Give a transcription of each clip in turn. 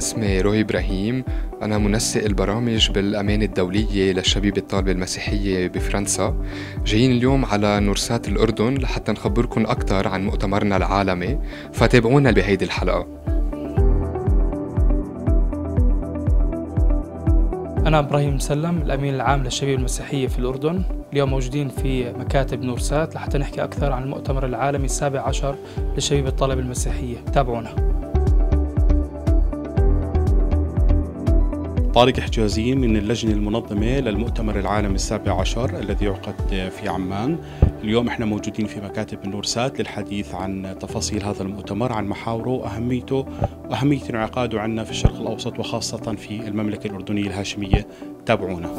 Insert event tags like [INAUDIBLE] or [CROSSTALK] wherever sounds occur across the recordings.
اسمي روي إبراهيم أنا منسق البرامج بالأمانة الدولية للشبيبة الطالبة المسيحية بفرنسا جايين اليوم على نورسات الأردن لحتى نخبركم أكثر عن مؤتمرنا العالمي فتابعونا بهيدي الحلقة أنا إبراهيم مسلم الأمين العام للشبيبة المسيحية في الأردن اليوم موجودين في مكاتب نورسات لحتى نحكي أكثر عن المؤتمر العالمي السابع عشر للشبيبة الطالبة المسيحية تابعونا طارق حجازي من اللجنة المنظمة للمؤتمر العالمي السابع عشر الذي يعقد في عمان اليوم احنا موجودين في مكاتب النورسات للحديث عن تفاصيل هذا المؤتمر عن محاوره وأهميته وأهمية انعقاده عنا في الشرق الأوسط وخاصة في المملكة الأردنية الهاشمية تابعونا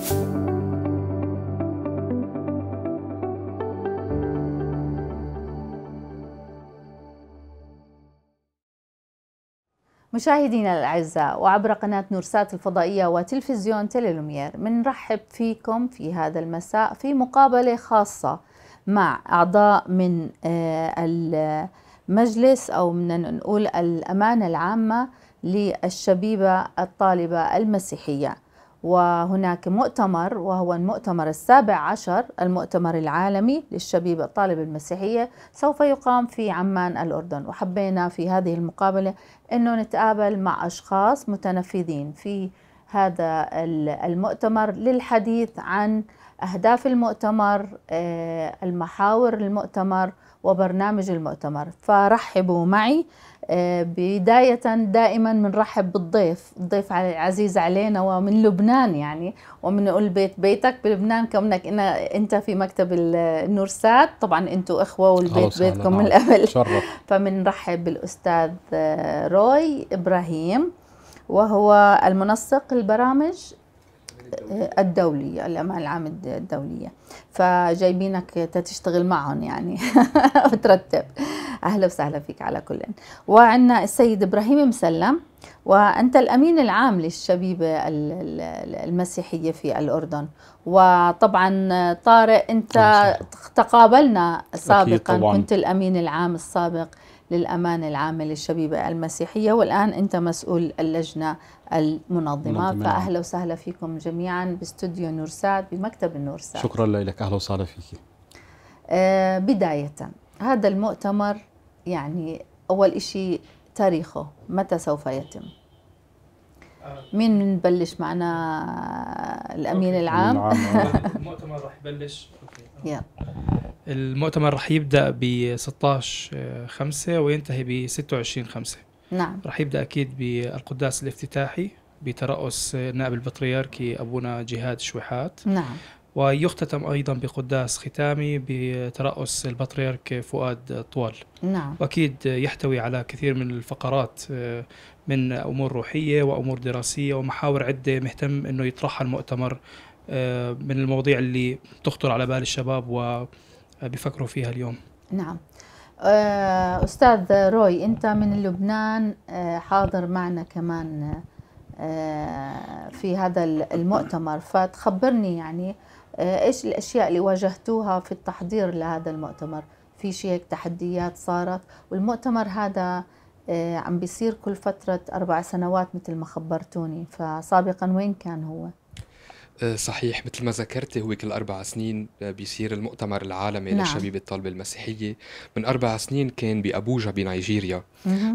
مشاهدينا الأعزاء وعبر قناة نورسات الفضائية وتلفزيون تيليلومير بنرحب فيكم في هذا المساء في مقابلة خاصة مع أعضاء من آه، المجلس أو من نقول الأمانة العامة للشبيبة الطالبة المسيحية وهناك مؤتمر وهو المؤتمر السابع عشر المؤتمر العالمي للشبيبة الطالبة المسيحية سوف يقام في عمان الأردن وحبينا في هذه المقابلة أنه نتقابل مع أشخاص متنفذين في هذا المؤتمر للحديث عن أهداف المؤتمر آه، المحاور المؤتمر وبرنامج المؤتمر فرحبوا معي آه، بداية دائما بنرحب بالضيف الضيف عزيز علينا ومن لبنان يعني ومنقول بيت بيتك بلبنان كونك إن أنت في مكتب النورسات طبعا أنتوا إخوة والبيت بيتكم من الأول [LAUGHS] فمنرحب بالأستاذ آه، روي إبراهيم وهو المنسق البرامج الدولي الأمان العام الدولية فجايبينك تشتغل معهم يعني [LAUGHS] وترتب أهلا وسهلا فيك على كل وعندنا السيد إبراهيم مسلم وأنت الأمين العام للشبيبة المسيحية في الأردن وطبعا طارق أنت تقابلنا سابقا كنت الأمين العام السابق للأمانة العامة للشبيبة المسيحية والآن أنت مسؤول اللجنة المنظمة فأهلا وسهلا فيكم جميعا باستوديو نورساد بمكتب النورساد شكرا لك أهلا وسهلا فيك آه بداية هذا المؤتمر يعني أول شيء تاريخه متى سوف يتم مين بنبلش معنا الامين العام [LAUGHS] المؤتمر راح يبلش المؤتمر راح يبدا ب 16 5 وينتهي ب 26 5 نعم راح يبدا اكيد بالقداس الافتتاحي بترأس النائب البطريركي ابونا جهاد شويحات نعم ويختتم ايضا بقداس ختامي بترأس البطريرك فؤاد طوال نعم واكيد يحتوي على كثير من الفقرات آه، من امور روحيه وامور دراسيه ومحاور عده مهتم انه يطرحها المؤتمر آه، من المواضيع اللي تخطر على بال الشباب و بيفكروا فيها اليوم نعم آه، أستاذ روي أنت من لبنان آه، حاضر معنا كمان آه، في هذا المؤتمر فتخبرني يعني إيش الأشياء اللي واجهتوها في التحضير لهذا المؤتمر في شيء هيك تحديات صارت والمؤتمر هذا عم بيصير كل فترة أربع سنوات مثل ما خبرتوني فسابقا وين كان هو؟ آه، صحيح مثل ما ذكرتي هو كل أربع سنين آه، بيصير المؤتمر العالمي نعم. للشبيبة الطالبة المسيحية من أربع سنين كان بأبوجا بنيجيريا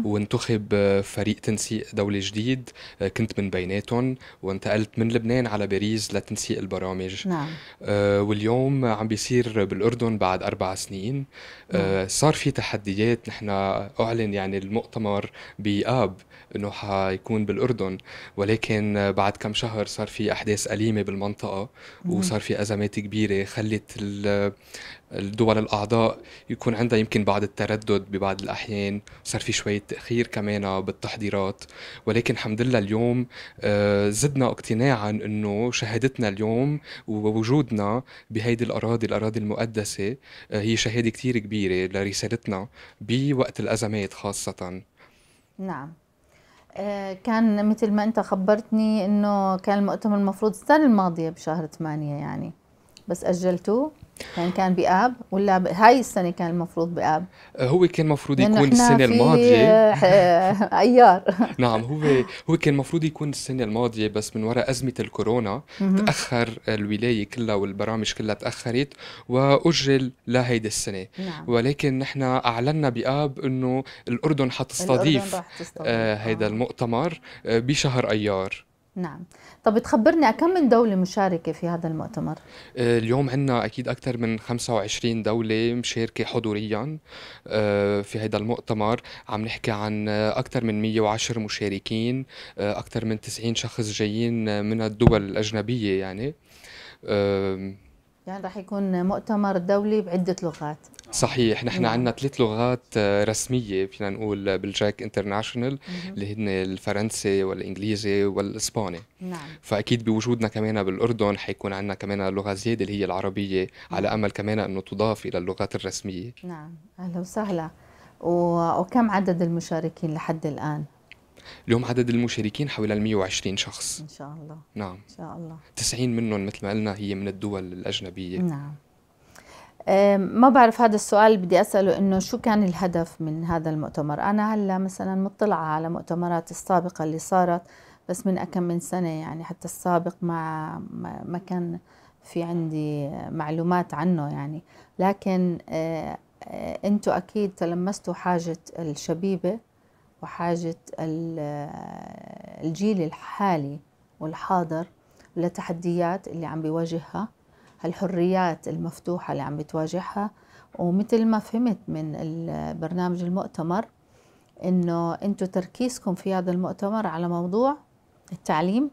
وانتخب آه، فريق تنسيق دولة جديد كنت من بيناتهم وانتقلت من لبنان على باريس لتنسيق البرامج نعم. واليوم عم بيصير بالأردن بعد أربع سنين نعم. صار في تحديات نحن أعلن يعني المؤتمر بآب انه حيكون بالاردن ولكن بعد كم شهر صار في احداث اليمه بالمنطقه وصار في ازمات كبيره خلت الدول الاعضاء يكون عندها يمكن بعض التردد ببعض الاحيان صار في شويه تاخير كمان بالتحضيرات ولكن الحمد لله اليوم آه، زدنا اقتناعا انه شهادتنا اليوم ووجودنا بهيدي الاراضي الاراضي المقدسه آه، هي شهاده كثير كبيره لرسالتنا بوقت الازمات خاصه نعم آه، كان مثل ما انت خبرتني انه كان المؤتمر المفروض السنه الماضيه بشهر 8 يعني بس أجلتوه يعني كان بآب ولا ب... هاي السنة كان المفروض بآب آه، هو كان المفروض يكون السنة الماضية آه، آه، أيار [LAUGHS] نعم هو هو كان المفروض يكون السنة الماضية بس من وراء أزمة الكورونا تأخر الولاية كلها والبرامج كلها تأخرت وأجل لهيدي السنة نعم. ولكن نحن أعلنا بآب إنه الأردن حتستضيف هذا آه آه. المؤتمر بشهر أيار نعم طب تخبرني كم من دولة مشاركة في هذا المؤتمر؟ آه، اليوم عندنا أكيد أكثر من 25 دولة مشاركة حضوريا آه، في هذا المؤتمر عم نحكي عن أكثر من 110 مشاركين آه، أكثر من 90 شخص جايين من الدول الأجنبية يعني يعني راح يكون مؤتمر دولي بعدة لغات صحيح نحن نعم. عندنا ثلاث لغات آه، رسميه فينا نقول آه، بالجاك انترناشونال اللي هن الفرنسي والانجليزي والاسباني نعم. فاكيد بوجودنا كمان بالاردن حيكون عندنا كمان لغه زياده اللي هي العربيه مم. على نعم. امل كمان انه تضاف الى اللغات الرسميه نعم اهلا وسهلا وكم عدد المشاركين لحد الان اليوم عدد المشاركين حوالي 120 شخص ان شاء الله نعم ان شاء الله 90 منهم مثل ما قلنا هي من الدول الاجنبيه نعم ما بعرف هذا السؤال بدي اساله انه شو كان الهدف من هذا المؤتمر انا هلا مثلا مطلعه على مؤتمرات السابقه اللي صارت بس من كم من سنه يعني حتى السابق ما ما كان في عندي معلومات عنه يعني لكن أه، أه، انتم اكيد تلمستوا حاجه الشبيبه وحاجة الجيل الحالي والحاضر للتحديات اللي عم بيواجهها الحريات المفتوحة اللي عم بتواجهها ومثل ما فهمت من برنامج المؤتمر انه انتم تركيزكم في هذا المؤتمر على موضوع التعليم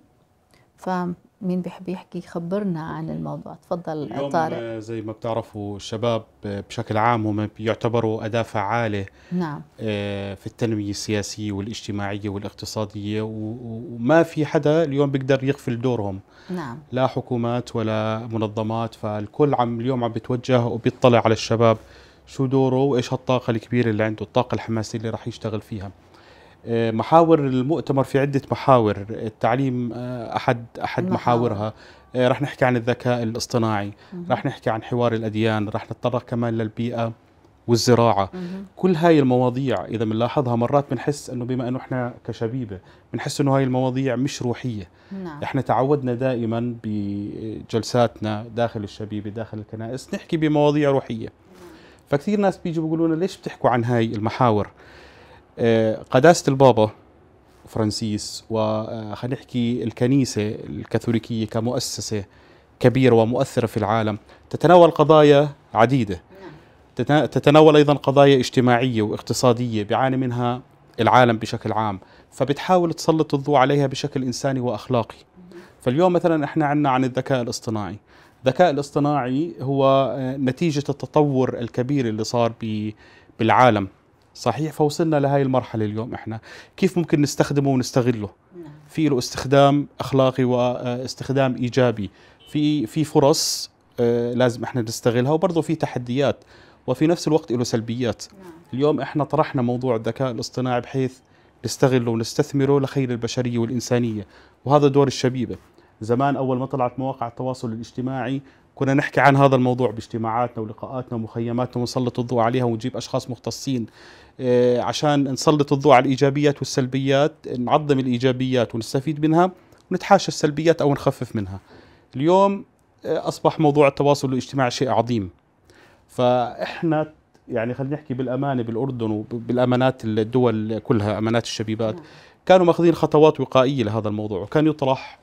فهم مين بيحب يحكي خبرنا عن الموضوع تفضل اليوم طارق زي ما بتعرفوا الشباب بشكل عام هم بيعتبروا أداة فعالة نعم. آه، في التنمية السياسية والاجتماعية والاقتصادية وما في حدا اليوم بيقدر يغفل دورهم نعم. لا حكومات ولا منظمات فالكل عم اليوم عم بتوجه وبيطلع على الشباب شو دوره وايش هالطاقة الكبيرة اللي عنده الطاقة الحماسية اللي راح يشتغل فيها آه، محاور المؤتمر في عدة محاور التعليم آه، أحد أحد محاورها آه، رح نحكي عن الذكاء الاصطناعي رح نحكي عن حوار الأديان رح نتطرق كمان للبيئة والزراعة كل هاي المواضيع إذا بنلاحظها مرات بنحس أنه بما أنه إحنا كشبيبة بنحس أنه هاي المواضيع مش روحية نعم. إحنا تعودنا دائما بجلساتنا داخل الشبيبة داخل الكنائس نحكي بمواضيع روحية فكثير ناس بيجوا بيقولوا لنا ليش بتحكوا عن هاي المحاور آه، قداسة البابا فرانسيس وخلينا آه، نحكي الكنيسة الكاثوليكية كمؤسسة كبيرة ومؤثرة في العالم تتناول قضايا عديدة نعم. تتناول أيضا قضايا اجتماعية واقتصادية بيعاني منها العالم بشكل عام فبتحاول تسلط الضوء عليها بشكل إنساني وأخلاقي فاليوم مثلا احنا عنا عن الذكاء الاصطناعي الذكاء الاصطناعي هو آه، نتيجة التطور الكبير اللي صار بالعالم صحيح فوصلنا لهي المرحلة اليوم احنا كيف ممكن نستخدمه ونستغله نعم. في له استخدام أخلاقي واستخدام آه، إيجابي في في فرص آه، لازم احنا نستغلها وبرضه في تحديات وفي نفس الوقت له سلبيات نعم. اليوم احنا طرحنا موضوع الذكاء الاصطناعي بحيث نستغله ونستثمره لخير البشرية والإنسانية وهذا دور الشبيبة زمان أول ما طلعت مواقع التواصل الاجتماعي كنا نحكي عن هذا الموضوع باجتماعاتنا ولقاءاتنا ومخيماتنا ونسلط الضوء عليها ونجيب اشخاص مختصين آه، عشان نسلط الضوء على الايجابيات والسلبيات نعظم الايجابيات ونستفيد منها ونتحاشى السلبيات او نخفف منها اليوم آه، اصبح موضوع التواصل الاجتماعي شيء عظيم فاحنا يعني خلينا نحكي بالامانه بالاردن وبالامانات الدول كلها امانات الشبيبات نعم. كانوا ماخذين خطوات وقائيه لهذا الموضوع وكان يطرح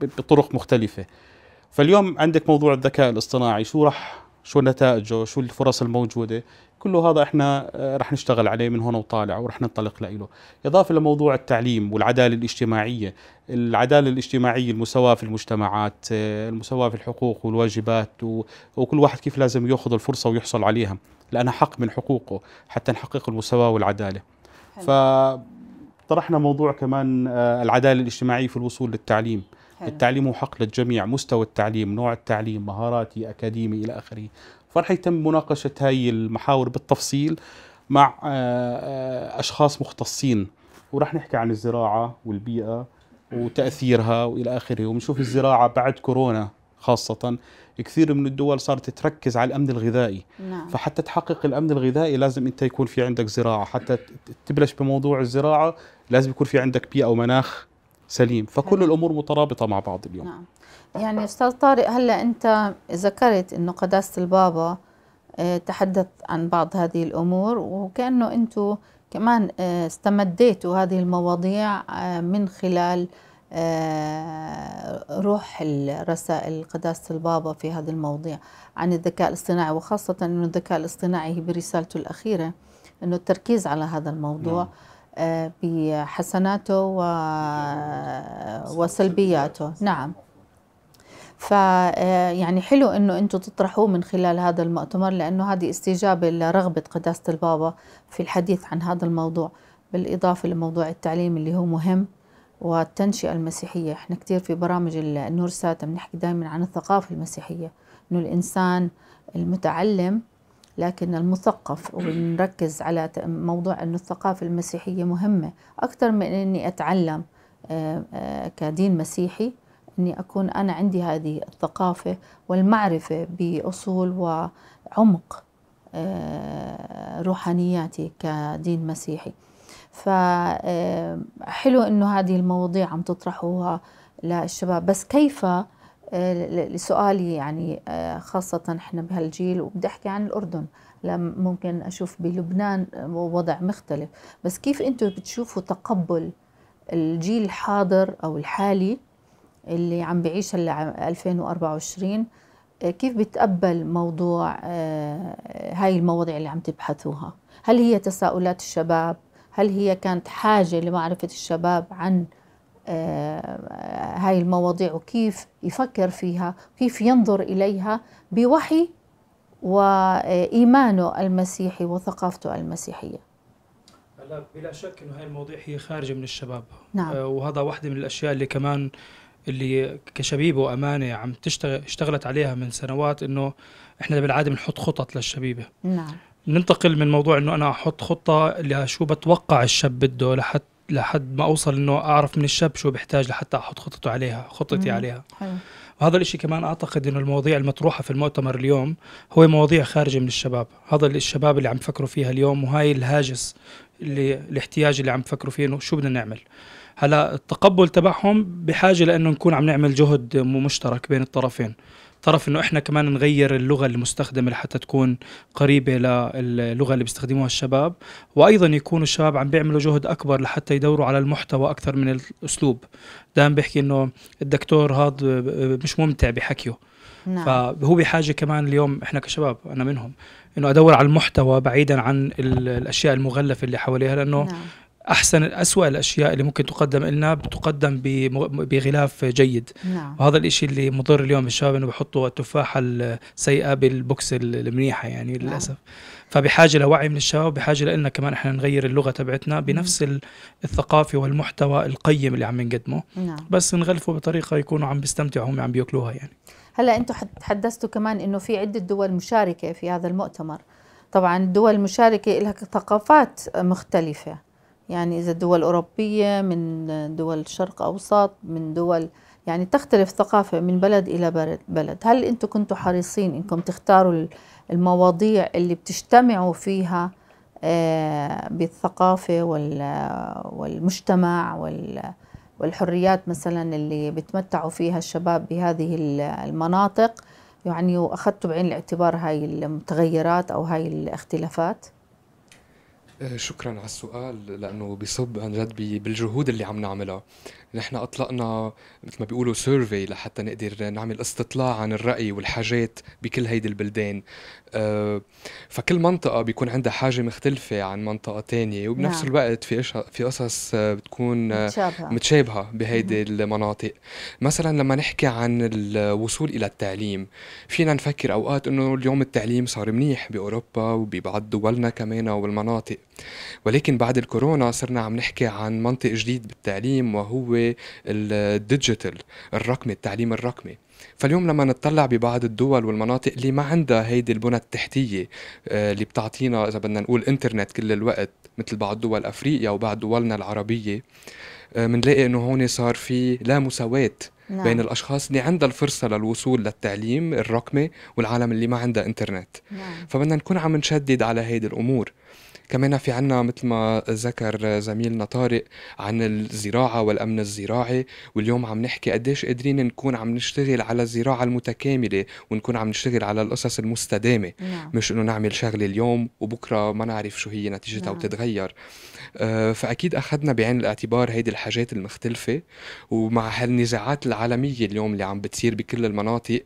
بطرق مختلفه فاليوم عندك موضوع الذكاء الاصطناعي شو راح شو نتائجه شو الفرص الموجوده كله هذا احنا آه، راح نشتغل عليه من هون وطالع وراح ننطلق له اضافه لموضوع التعليم والعداله الاجتماعيه العداله الاجتماعيه المساواه في المجتمعات آه، المساواه في الحقوق والواجبات وكل واحد كيف لازم ياخذ الفرصه ويحصل عليها لانها حق من حقوقه حتى نحقق المساواه والعداله حلو. ف طرحنا موضوع كمان آه، العداله الاجتماعيه في الوصول للتعليم حلو. التعليم هو حق للجميع مستوى التعليم نوع التعليم مهاراتي أكاديمي إلى آخره فرح يتم مناقشة هاي المحاور بالتفصيل مع آه، آه، أشخاص مختصين ورح نحكي عن الزراعة والبيئة وتأثيرها وإلى آخره وبنشوف الزراعة بعد كورونا خاصة كثير من الدول صارت تركز على الأمن الغذائي نعم. فحتى تحقق الأمن الغذائي لازم أنت يكون في عندك زراعة حتى تبلش بموضوع الزراعة لازم يكون في عندك بيئة ومناخ سليم فكل هل... نعم. الامور مترابطه مع بعض اليوم نعم يعني استاذ طارق هلا انت ذكرت انه قداسه البابا آه، تحدث عن بعض هذه الامور وكانه انتم كمان آه، استمديتوا هذه المواضيع آه، من خلال روح الرسائل قداسة البابا في هذا المواضيع عن الذكاء الاصطناعي وخاصة أن الذكاء الاصطناعي برسالته الأخيرة أنه التركيز على هذا الموضوع نعم. بحسناته وسلبياته نعم فيعني آه، حلو انه انتم تطرحوه من خلال هذا المؤتمر لانه هذه استجابه لرغبه قداسه البابا في الحديث عن هذا الموضوع بالاضافه لموضوع التعليم اللي هو مهم والتنشئه المسيحيه احنا كثير في برامج النورسات بنحكي دائما عن الثقافه المسيحيه انه الانسان المتعلم لكن المثقف ونركز على موضوع أن الثقافة المسيحية مهمة أكثر من أني أتعلم آه، آه، كدين مسيحي أني أكون أنا عندي هذه الثقافة والمعرفة بأصول وعمق آه، روحانياتي كدين مسيحي فحلو أنه هذه المواضيع عم تطرحوها للشباب بس كيف آه، لسؤالي يعني آه، خاصة احنا بهالجيل وبدي احكي عن الأردن لم ممكن أشوف بلبنان آه، وضع مختلف بس كيف أنتم بتشوفوا تقبل الجيل الحاضر أو الحالي اللي عم بعيش هلا 2024 كيف بتقبل موضوع هاي المواضيع اللي عم تبحثوها هل هي تساؤلات الشباب هل هي كانت حاجة لمعرفة الشباب عن آه، هاي المواضيع وكيف يفكر فيها وكيف ينظر إليها بوحي وإيمانه المسيحي وثقافته المسيحية لا بلا شك انه هاي المواضيع هي خارجه من الشباب نعم. آه، وهذا واحده من الاشياء اللي كمان اللي كشبيب وامانه عم تشتغل اشتغلت عليها من سنوات انه احنا بالعاده بنحط خطط للشبيبه نعم ننتقل من موضوع انه انا احط خطه لشو بتوقع الشاب بده لحتى لحد ما اوصل انه اعرف من الشاب شو بحتاج لحتى احط خطته عليها خطتي مم. عليها حلو. وهذا الاشي كمان اعتقد انه المواضيع المطروحه في المؤتمر اليوم هو مواضيع خارجه من الشباب هذا الشباب اللي عم فكروا فيها اليوم وهاي الهاجس اللي الاحتياج اللي عم فكروا فيه انه شو بدنا نعمل هلا التقبل تبعهم بحاجه لانه نكون عم نعمل جهد مشترك بين الطرفين طرف انه احنا كمان نغير اللغه المستخدمه لحتى تكون قريبه للغه اللي بيستخدموها الشباب وايضا يكونوا الشباب عم بيعملوا جهد اكبر لحتى يدوروا على المحتوى اكثر من الاسلوب دائما بيحكي انه الدكتور هذا مش ممتع بحكيه نعم. فهو بحاجه كمان اليوم احنا كشباب انا منهم انه ادور على المحتوى بعيدا عن الاشياء المغلفه اللي حواليها لانه نعم. احسن اسوا الاشياء اللي ممكن تقدم لنا بتقدم بغلاف جيد نعم. وهذا الإشي اللي مضر اليوم الشباب انه بحطوا التفاحه السيئه بالبوكس المنيحه يعني نعم. للاسف فبحاجه لوعي من الشباب بحاجه لنا كمان احنا نغير اللغه تبعتنا بنفس نعم. الثقافه والمحتوى القيم اللي عم نقدمه نعم. بس نغلفه بطريقه يكونوا عم بيستمتعوا هم عم بياكلوها يعني هلا انتم تحدثتوا كمان انه في عده دول مشاركه في هذا المؤتمر طبعا الدول المشاركه لها ثقافات مختلفه يعني إذا دول أوروبية من دول شرق أوسط من دول يعني تختلف ثقافة من بلد إلى بلد هل أنتم كنتوا حريصين أنكم تختاروا المواضيع اللي بتجتمعوا فيها آه، بالثقافة والمجتمع والحريات مثلا اللي بتمتعوا فيها الشباب بهذه المناطق يعني وأخذتوا بعين الاعتبار هاي المتغيرات أو هاي الاختلافات؟ آه، شكرا على السؤال لانه بصب عن جد بالجهود اللي عم نعملها نحن اطلقنا مثل ما بيقولوا سيرفي لحتى نقدر نعمل استطلاع عن الراي والحاجات بكل هيدي البلدان آه، فكل منطقه بيكون عندها حاجه مختلفه عن منطقه تانية وبنفس نعم. الوقت في في قصص آه، بتكون آه، متشابهه, متشابهة بهيدي المناطق مثلا لما نحكي عن الوصول الى التعليم فينا نفكر اوقات انه اليوم التعليم صار منيح باوروبا وببعض دولنا كمان والمناطق ولكن بعد الكورونا صرنا عم نحكي عن منطق جديد بالتعليم وهو الديجيتال الرقمي التعليم الرقمي فاليوم لما نطلع ببعض الدول والمناطق اللي ما عندها هيدي البنى التحتيه آه، اللي بتعطينا اذا بدنا نقول انترنت كل الوقت مثل بعض دول افريقيا وبعض دولنا العربيه بنلاقي آه، انه هون صار في لا مساواه نعم. بين الاشخاص اللي عندها الفرصه للوصول للتعليم الرقمي والعالم اللي ما عندها انترنت نعم. فبدنا نكون عم نشدد على هيدي الامور كمان في عنا مثل ما ذكر زميلنا طارق عن الزراعة والأمن الزراعي واليوم عم نحكي قديش قادرين نكون عم نشتغل على الزراعة المتكاملة ونكون عم نشتغل على القصص المستدامة نعم. مش إنه نعمل شغلة اليوم وبكرة ما نعرف شو هي نتيجتها نعم. وتتغير آه، فاكيد اخذنا بعين الاعتبار هيدي الحاجات المختلفه ومع هالنزاعات العالميه اليوم اللي عم بتصير بكل المناطق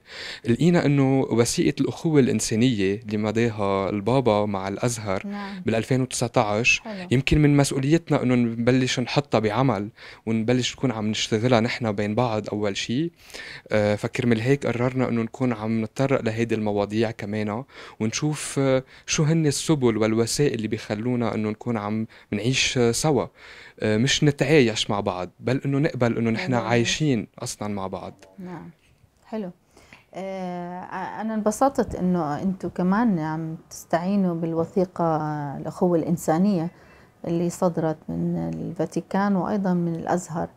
لقينا انه وثيقه الاخوه الانسانيه اللي مضاها البابا مع الازهر نعم. بال 2019 حلو. يمكن من مسؤوليتنا انه نبلش نحطها بعمل ونبلش نكون عم نشتغلها نحن بين بعض اول شيء آه، فكرمل هيك قررنا انه نكون عم نتطرق لهيدي المواضيع كمان ونشوف آه، شو هن السبل والوسائل اللي بيخلونا انه نكون عم نعيش نعيش آه، سوا آه، مش نتعايش مع بعض بل انه نقبل انه نحن نعم. عايشين اصلا مع بعض نعم حلو آه، أنا انبسطت إنه أنتم كمان عم تستعينوا بالوثيقة الأخوة الإنسانية اللي صدرت من الفاتيكان وأيضا من الأزهر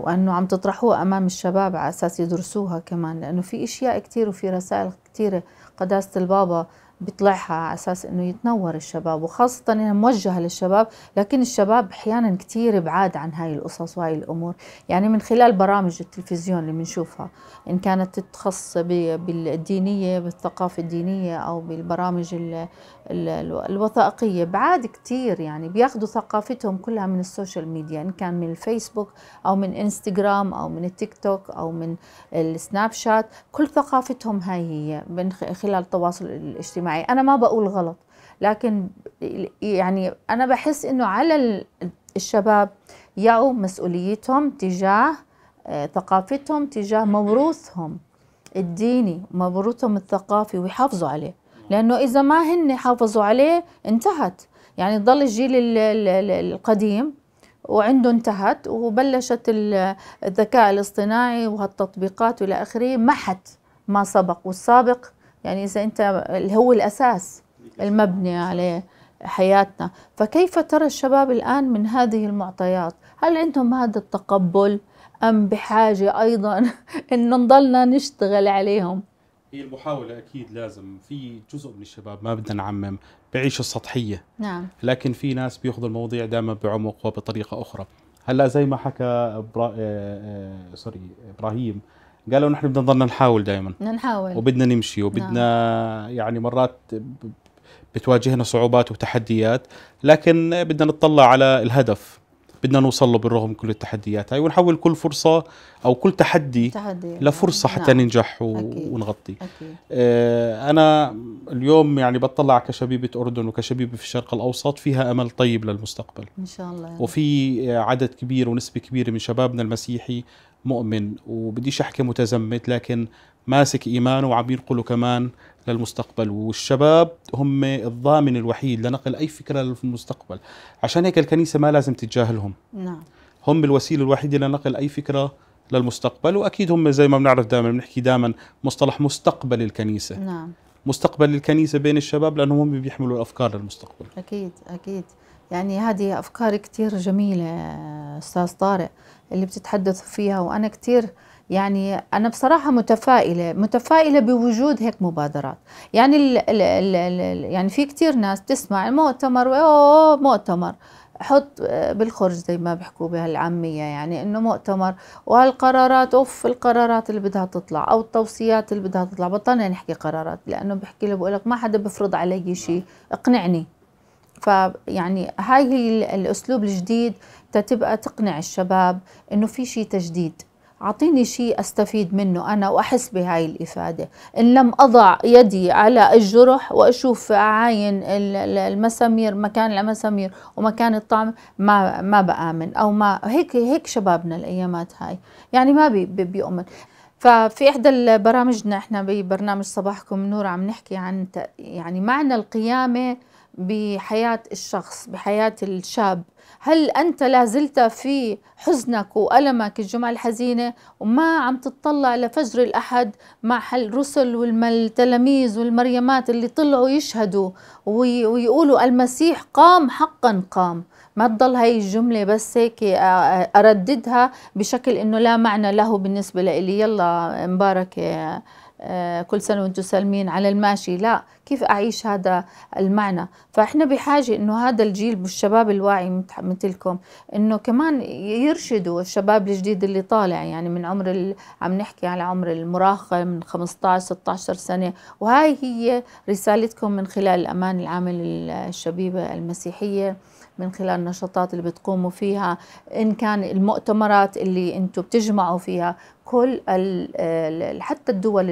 وأنه عم تطرحوها أمام الشباب على أساس يدرسوها كمان لأنه في أشياء كثير وفي رسائل كثيره قداسة البابا بيطلعها على اساس انه يتنور الشباب وخاصه انها موجهه للشباب لكن الشباب احيانا كثير بعاد عن هاي القصص وهاي الامور يعني من خلال برامج التلفزيون اللي بنشوفها ان كانت تتخص بالدينيه بالثقافه الدينيه او بالبرامج الوثائقية بعاد كتير يعني بياخدوا ثقافتهم كلها من السوشيال ميديا إن كان من الفيسبوك أو من إنستغرام أو من التيك توك أو من السناب شات كل ثقافتهم هاي هي من خلال التواصل الاجتماعي أنا ما بقول غلط لكن يعني أنا بحس إنه على الشباب يعوا مسؤوليتهم تجاه آه، ثقافتهم تجاه موروثهم الديني موروثهم الثقافي ويحافظوا عليه لأنه إذا ما هن حافظوا عليه انتهت يعني ضل الجيل القديم وعنده انتهت وبلشت الذكاء الاصطناعي وهالتطبيقات والى اخره محت ما سبق والسابق يعني اذا انت هو الاساس المبني عليه حياتنا فكيف ترى الشباب الان من هذه المعطيات هل عندهم هذا التقبل ام بحاجه ايضا [LAUGHS] ان نضلنا نشتغل عليهم هي المحاولة أكيد لازم في جزء من الشباب ما بدنا نعمم بعيش السطحية نعم لكن في ناس بياخذوا المواضيع دائما بعمق وبطريقة أخرى هلا زي ما حكى برا... سوري آه، آه، إبراهيم قالوا نحن بدنا نضلنا نحاول دائما نحاول وبدنا نمشي نعم. وبدنا نعم. يعني مرات بتواجهنا صعوبات وتحديات لكن بدنا نطلع على الهدف بدنا نوصل له بالرغم كل التحديات هاي ونحول كل فرصه او كل تحدي, تحدي. لفرصه نعم. حتى ننجح و... أكيد. ونغطي أكيد. آه انا اليوم يعني بطلع كشبيبه اردن وكشبيبه في الشرق الاوسط فيها امل طيب للمستقبل ان شاء الله يعني. وفي عدد كبير ونسبه كبيره من شبابنا المسيحي مؤمن وبديش احكي متزمت لكن ماسك ايمانه وعم ينقله كمان للمستقبل والشباب هم الضامن الوحيد لنقل أي فكرة للمستقبل عشان هيك الكنيسة ما لازم تتجاهلهم نعم هم الوسيلة الوحيدة لنقل أي فكرة للمستقبل وأكيد هم زي ما بنعرف دائما بنحكي دائما مصطلح مستقبل الكنيسة نعم مستقبل الكنيسة بين الشباب لأنهم هم بيحملوا الأفكار للمستقبل أكيد أكيد يعني هذه أفكار كثير جميلة أستاذ طارق اللي بتتحدث فيها وأنا كثير يعني أنا بصراحة متفائلة متفائلة بوجود هيك مبادرات يعني الـ الـ الـ الـ يعني في كتير ناس تسمع المؤتمر أوه مؤتمر حط بالخرج زي ما بيحكوا بهالعامية يعني انه مؤتمر وهالقرارات اوف القرارات اللي بدها تطلع او التوصيات اللي بدها تطلع بطلنا نحكي قرارات لانه بحكي له بقول لك ما حدا بفرض علي شيء اقنعني فيعني هاي هي الاسلوب الجديد تتبقى تقنع الشباب انه في شيء تجديد أعطيني شيء أستفيد منه أنا وأحس بهاي الإفادة إن لم أضع يدي على الجرح وأشوف أعاين المسامير مكان المسامير ومكان الطعم ما ما بآمن أو ما هيك هيك شبابنا الأيامات هاي يعني ما بي بيؤمن ففي إحدى برامجنا إحنا ببرنامج صباحكم نور عم نحكي عن يعني معنى القيامة بحياة الشخص بحياة الشاب هل أنت لازلت في حزنك وألمك الجمعة الحزينة وما عم تطلع لفجر الأحد مع الرسل والتلاميذ والمريمات اللي طلعوا يشهدوا ويقولوا المسيح قام حقا قام ما تضل هاي الجملة بس هيك أرددها بشكل إنه لا معنى له بالنسبة لإلي يلا يا آه، كل سنة وانتم سالمين على الماشي لا كيف أعيش هذا المعنى فإحنا بحاجة إنه هذا الجيل والشباب الواعي مثلكم إنه كمان يرشدوا الشباب الجديد اللي طالع يعني من عمر ال... عم نحكي على عمر المراهقة من 15 16 سنة وهاي هي رسالتكم من خلال الأمان العامل الشبيبة المسيحية من خلال النشاطات اللي بتقوموا فيها إن كان المؤتمرات اللي أنتم بتجمعوا فيها كل حتى الدول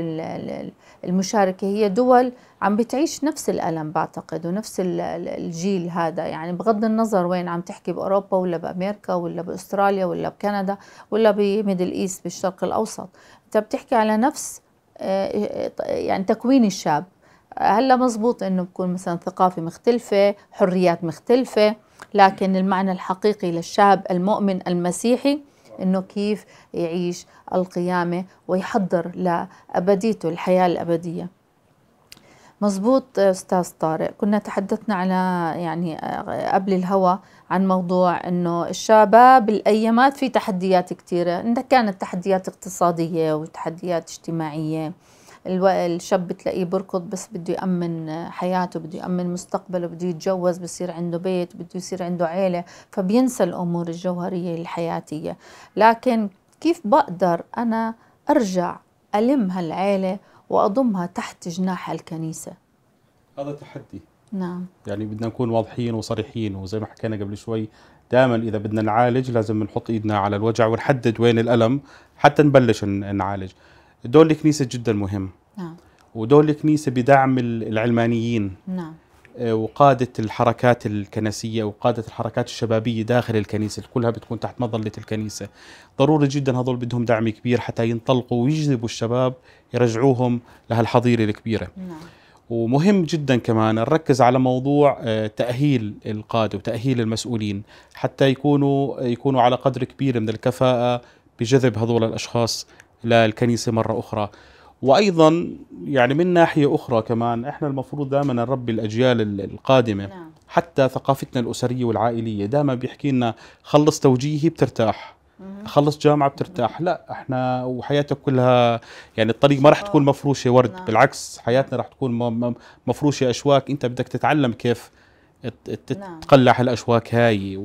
المشاركة هي دول عم بتعيش نفس الألم بعتقد ونفس الجيل هذا يعني بغض النظر وين عم تحكي بأوروبا ولا بأمريكا ولا بأستراليا ولا بكندا ولا بميدل إيست بالشرق الأوسط أنت بتحكي على نفس آه، يعني تكوين الشاب هلا مزبوط انه بكون مثلا ثقافه مختلفه حريات مختلفه لكن المعنى الحقيقي للشاب المؤمن المسيحي انه كيف يعيش القيامه ويحضر لابديته الحياه الابديه مزبوط استاذ طارق كنا تحدثنا على يعني قبل الهوى عن موضوع انه الشباب الايامات في تحديات كثيره عندك كانت تحديات اقتصاديه وتحديات اجتماعيه الشاب بتلاقيه بركض بس بده يأمن حياته بده يأمن مستقبله بده يتجوز بصير عنده بيت بده يصير عنده عيلة فبينسى الأمور الجوهرية الحياتية لكن كيف بقدر أنا أرجع ألم هالعيلة وأضمها تحت جناح الكنيسة هذا تحدي نعم يعني بدنا نكون واضحين وصريحين وزي ما حكينا قبل شوي دائما اذا بدنا نعالج لازم نحط ايدنا على الوجع ونحدد وين الالم حتى نبلش نعالج دور الكنيسة جدا مهم نعم ودور الكنيسة بدعم العلمانيين نعم آه، وقادة الحركات الكنسية وقادة الحركات الشبابية داخل الكنيسة كلها بتكون تحت مظلة الكنيسة ضروري جدا هذول بدهم دعم كبير حتى ينطلقوا ويجذبوا الشباب يرجعوهم لهالحظيرة الكبيرة نعم. ومهم جدا كمان نركز على موضوع آه، تأهيل القادة وتأهيل المسؤولين حتى يكونوا يكونوا على قدر كبير من الكفاءة بجذب هذول الأشخاص للكنيسة مرة أخرى وأيضا يعني من ناحية أخرى كمان إحنا المفروض دائما نربي الأجيال القادمة نعم. حتى ثقافتنا الأسرية والعائلية دائما بيحكي لنا خلص توجيهي بترتاح خلص جامعة بترتاح لا احنا وحياتك كلها يعني الطريق ما راح تكون مفروشة ورد نعم. بالعكس حياتنا راح تكون مفروشة أشواك انت بدك تتعلم كيف نعم. تقلع هالاشواك هاي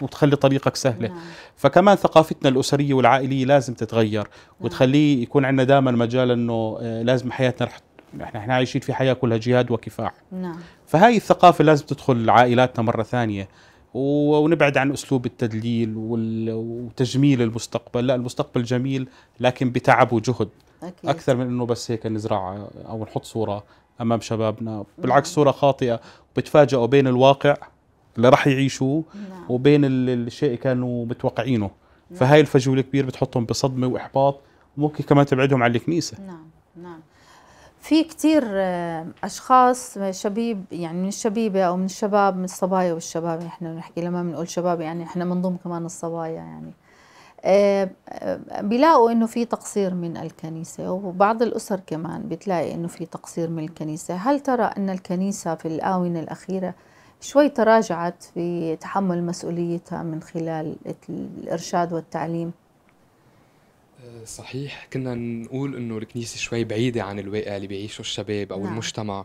وتخلي طريقك سهله نعم. فكمان ثقافتنا الاسريه والعائليه لازم تتغير نعم. وتخليه يكون عندنا دائما مجال انه آه، لازم حياتنا رح احنا احنا عايشين في حياه كلها جهاد وكفاح نعم فهاي الثقافه لازم تدخل عائلاتنا مره ثانيه ونبعد عن اسلوب التدليل وتجميل المستقبل لا المستقبل جميل لكن بتعب وجهد أكيد. اكثر من انه بس هيك نزرع او نحط صوره امام شبابنا نعم. بالعكس صوره خاطئه بتفاجئوا بين الواقع اللي راح يعيشوه نعم. وبين الشيء كانوا متوقعينه نعم. فهاي الفجوه الكبير بتحطهم بصدمه واحباط وممكن كمان تبعدهم عن الكنيسه نعم نعم في كثير آه، اشخاص آه، شبيب يعني من الشبيبه او من الشباب من الصبايا والشباب يعني احنا بنحكي لما بنقول شباب يعني احنا بنضم كمان الصبايا يعني آه، بيلاقوا انه في تقصير من الكنيسه وبعض الاسر كمان بتلاقي انه في تقصير من الكنيسه هل ترى ان الكنيسه في الاونه الاخيره شوي تراجعت في تحمل مسؤوليتها من خلال الارشاد والتعليم آه، صحيح كنا نقول انه الكنيسه شوي بعيده عن الواقع اللي بيعيشه الشباب او نعم. المجتمع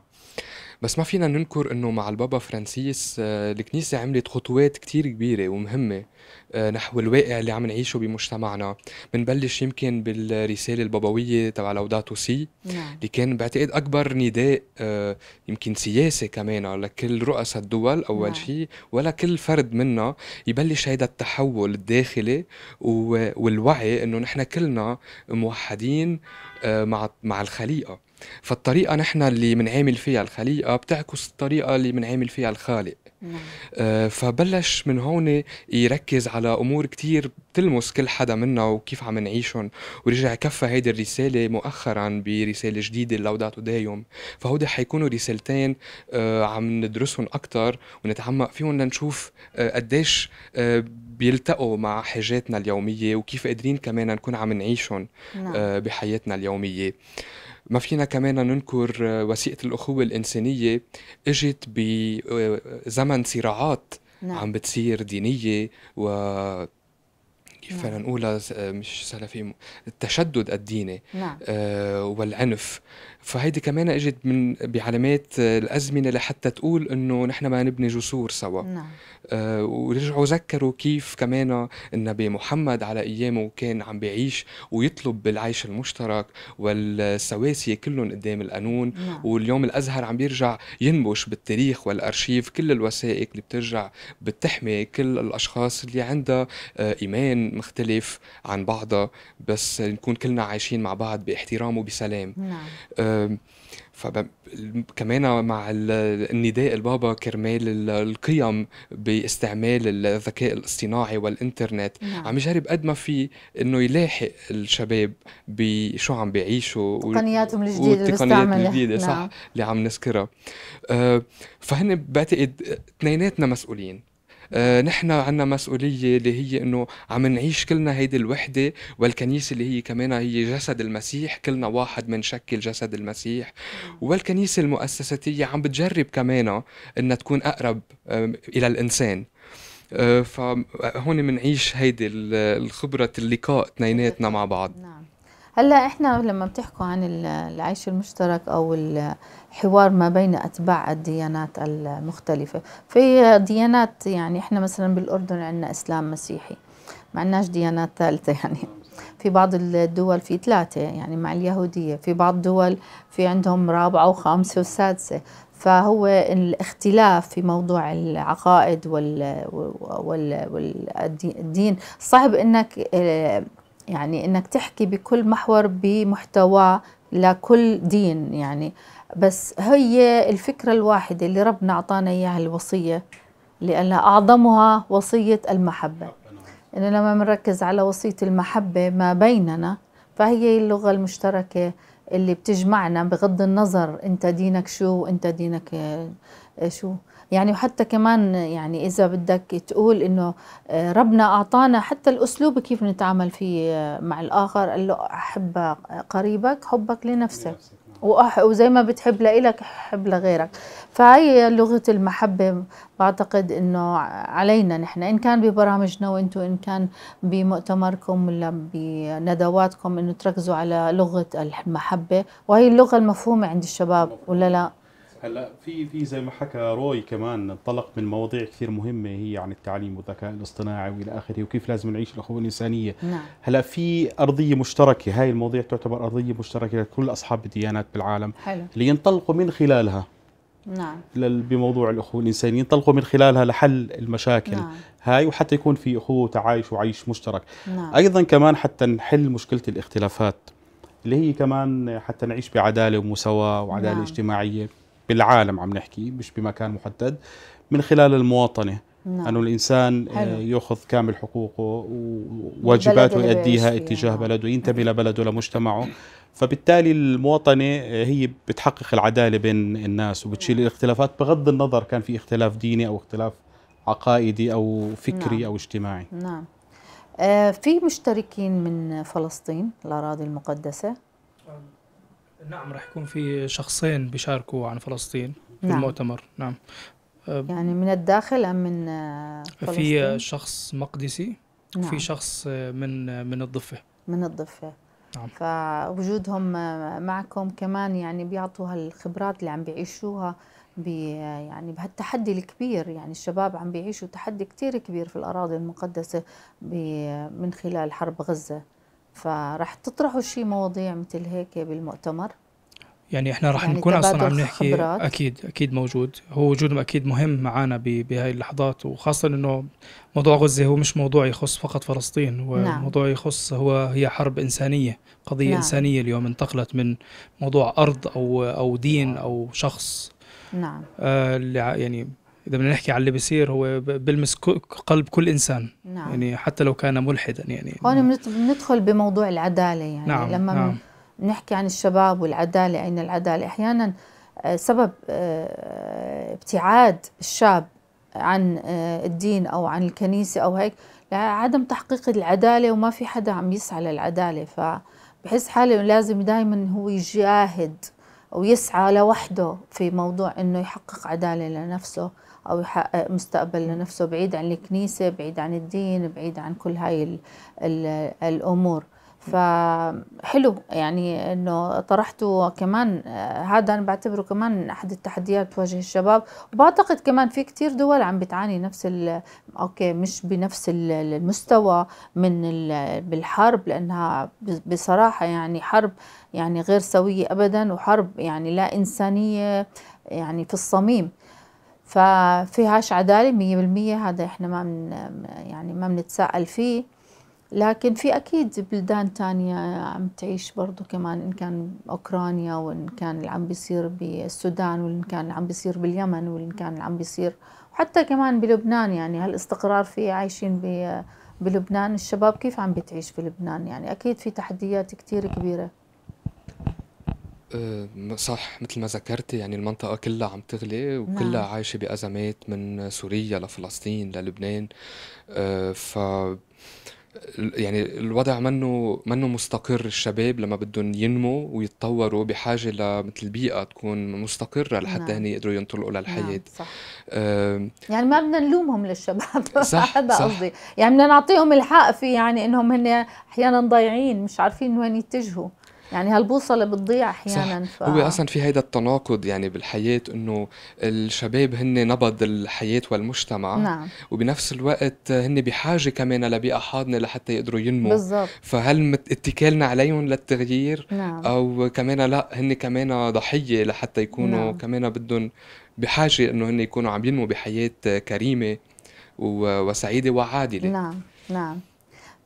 بس ما فينا ننكر انه مع البابا فرانسيس آه، الكنيسه عملت خطوات كتير كبيره ومهمه آه، نحو الواقع اللي عم نعيشه بمجتمعنا بنبلش يمكن بالرساله البابويه تبع لوداتو سي نعم. اللي كان بعتقد اكبر نداء آه، يمكن سياسي كمان لكل رؤساء الدول اول نعم. شيء ولا كل فرد منا يبلش هيدا التحول الداخلي والوعي انه نحن كلنا موحدين مع مع الخليقه فالطريقه نحن اللي بنعامل فيها الخليقه آه، بتعكس الطريقه اللي بنعامل فيها الخالق نعم. آه فبلش من هون يركز على امور كتير بتلمس كل حدا منا وكيف عم نعيشهم ورجع كفى هيدي الرساله مؤخرا برساله جديده داتو دايوم فهودي حيكونوا رسالتين آه عم ندرسهم اكثر ونتعمق فيهم لنشوف آه قديش آه، بيلتقوا مع حاجاتنا اليوميه وكيف قادرين كمان نكون عم نعيشهم نعم. آه، بحياتنا اليوميه ما فينا كمان ننكر وثيقة الأخوة الإنسانية إجت بزمن آه، صراعات نعم. عم بتصير دينية و كيف نعم. فينا نقولها آه، مش سلفي التشدد الديني نعم. آه والعنف فهيدي كمان اجت من بعلامات الازمنه لحتى تقول انه نحن ما نبني جسور سوا نعم. آه ورجعوا ذكروا كيف كمان النبي محمد على ايامه كان عم بيعيش ويطلب بالعيش المشترك والسواسيه كلهم قدام القانون نعم. واليوم الازهر عم بيرجع ينبش بالتاريخ والارشيف كل الوثائق اللي بترجع بتحمي كل الاشخاص اللي عندها آه ايمان مختلف عن بعضها بس نكون كلنا عايشين مع بعض باحترام وبسلام نعم. آه فكمان مع النداء البابا كرمال القيم باستعمال الذكاء الاصطناعي والانترنت نعم. عم يجرب قد ما في انه يلاحق الشباب بشو عم بيعيشوا تقنياتهم الجديده والتقنيات الجديده نعم. صح اللي عم نذكرها آه، فهن بعتقد اثنيناتنا مسؤولين آه، نحن عنا مسؤولية اللي هي إنه عم نعيش كلنا هيدي الوحدة والكنيسة اللي هي كمان هي جسد المسيح كلنا واحد شكل جسد المسيح والكنيسة المؤسساتية عم بتجرب كمان إنها تكون أقرب آه، إلى الإنسان آه، فهون منعيش هيدي الخبرة اللقاء تنيناتنا مع بعض نعم هلا احنا لما بتحكوا عن العيش المشترك او حوار ما بين أتباع الديانات المختلفة في ديانات يعني إحنا مثلا بالأردن عندنا إسلام مسيحي ما عندناش ديانات ثالثة يعني في بعض الدول في ثلاثة يعني مع اليهودية في بعض الدول في عندهم رابعة وخامسة وسادسة فهو الاختلاف في موضوع العقائد وال, وال... والدين صعب انك يعني انك تحكي بكل محور بمحتوى لكل دين يعني بس هي الفكرة الواحدة اللي ربنا أعطانا إياها الوصية لأن أعظمها وصية المحبة إن لما بنركز على وصية المحبة ما بيننا فهي اللغة المشتركة اللي بتجمعنا بغض النظر أنت دينك شو أنت دينك آه، شو يعني وحتى كمان يعني إذا بدك تقول إنه آه، ربنا أعطانا حتى الأسلوب كيف نتعامل فيه آه، مع الآخر قال له أحب قريبك حبك لنفسك وزي ما بتحب لإلك حب لغيرك فهي لغة المحبة بعتقد انه علينا نحن ان كان ببرامجنا وانتم ان كان بمؤتمركم ولا بندواتكم انه تركزوا على لغة المحبة وهي اللغة المفهومة عند الشباب ولا لا؟ هلا في في زي ما حكى روي كمان انطلق من مواضيع كثير مهمه هي عن يعني التعليم والذكاء الاصطناعي والى اخره وكيف لازم نعيش الاخوه الانسانيه نعم. هلا في ارضيه مشتركه هاي المواضيع تعتبر ارضيه مشتركه لكل اصحاب الديانات بالعالم حلو. لينطلقوا من خلالها نعم بموضوع الاخوه الانسانيه ينطلقوا من خلالها لحل المشاكل نعم. هاي وحتى يكون في اخوه وتعايش وعيش مشترك نعم. ايضا كمان حتى نحل مشكله الاختلافات اللي هي كمان حتى نعيش بعداله ومساواه وعداله نعم. اجتماعيه بالعالم عم نحكي مش بمكان محدد من خلال المواطنه نعم. انه الانسان آه، حلو. ياخذ كامل حقوقه وواجباته يؤديها اتجاه بلده ينتمي لبلده لمجتمعه فبالتالي المواطنه آه، هي بتحقق العداله بين الناس وبتشيل نعم. الاختلافات بغض النظر كان في اختلاف ديني او اختلاف عقائدي او فكري نعم. او اجتماعي نعم آه في مشتركين من فلسطين الاراضي المقدسه نعم راح يكون في شخصين بيشاركوا عن فلسطين في نعم. المؤتمر نعم يعني من الداخل ام من آه، فلسطين؟ في شخص مقدسي نعم. وفي شخص آه، من آه، من الضفه من الضفه نعم. فوجودهم معكم كمان يعني بيعطوا هالخبرات اللي عم بيعيشوها بي يعني بهالتحدي الكبير يعني الشباب عم بيعيشوا تحدي كتير كبير في الأراضي المقدسة من خلال حرب غزة فرح تطرحوا شي مواضيع مثل هيك بالمؤتمر يعني احنا رح يعني نكون اصلا عم نحكي خبرات. اكيد اكيد موجود هو وجودهم اكيد مهم معنا بهاي اللحظات وخاصه انه موضوع غزه هو مش موضوع يخص فقط فلسطين هو نعم. موضوع يخص هو هي حرب انسانيه قضيه نعم. انسانيه اليوم انتقلت من موضوع ارض او او دين نعم. او شخص نعم آه يعني اذا بدنا نحكي على اللي بيصير هو بلمس قلب كل انسان نعم. يعني حتى لو كان ملحدا يعني هون بندخل بموضوع العداله يعني نعم. لما نعم. نحكي عن الشباب والعداله اين العداله احيانا آه، سبب آه، ابتعاد الشاب عن آه، الدين او عن الكنيسه او هيك عدم تحقيق العداله وما في حدا عم يسعى للعداله فبحس حاله لازم دائما هو يجاهد ويسعى لوحده في موضوع انه يحقق عداله لنفسه أو يحقق مستقبل لنفسه بعيد عن الكنيسة بعيد عن الدين بعيد عن كل هاي الـ الـ الأمور فحلو يعني انه طرحته كمان هذا انا بعتبره كمان احد التحديات بتواجه الشباب وبعتقد كمان في كتير دول عم بتعاني نفس اوكي مش بنفس المستوى من بالحرب لانها بصراحه يعني حرب يعني غير سويه ابدا وحرب يعني لا انسانيه يعني في الصميم ففيهاش عدالة مية بالمية هذا إحنا ما من يعني ما بنتساءل فيه لكن في أكيد بلدان تانية عم تعيش برضو كمان إن كان أوكرانيا وإن كان اللي عم بيصير بالسودان وإن كان اللي عم بيصير باليمن وإن كان اللي عم بيصير وحتى كمان بلبنان يعني هالاستقرار في عايشين بلبنان الشباب كيف عم بتعيش في لبنان يعني أكيد في تحديات كتير كبيرة آه، صح مثل ما ذكرتي يعني المنطقة كلها عم تغلي وكلها نعم عايشة بأزمات من سوريا لفلسطين للبنان آه، ف يعني الوضع منه منه مستقر الشباب لما بدهم ينمو ويتطوروا بحاجة لمثل بيئة تكون مستقرة لحتى نعم. هن يقدروا ينطلقوا للحياة نعم صح. آه، يعني ما بدنا نلومهم للشباب [LAUGHS] صح هذا قصدي يعني بدنا نعطيهم الحق في يعني انهم هن احيانا ضايعين مش عارفين وين يتجهوا يعني هالبوصلة بتضيع أحيانا صح. ف... هو أصلا في هيدا التناقض يعني بالحياة إنه الشباب هن نبض الحياة والمجتمع نعم. وبنفس الوقت هن بحاجة كمان لبيئة حاضنة لحتى يقدروا ينمو بالزبط. فهل اتكالنا عليهم للتغيير نعم. أو كمان لا هن كمان ضحية لحتى يكونوا نعم. كمان بدهم بحاجة إنه هن يكونوا عم ينموا بحياة كريمة وسعيدة وعادلة نعم نعم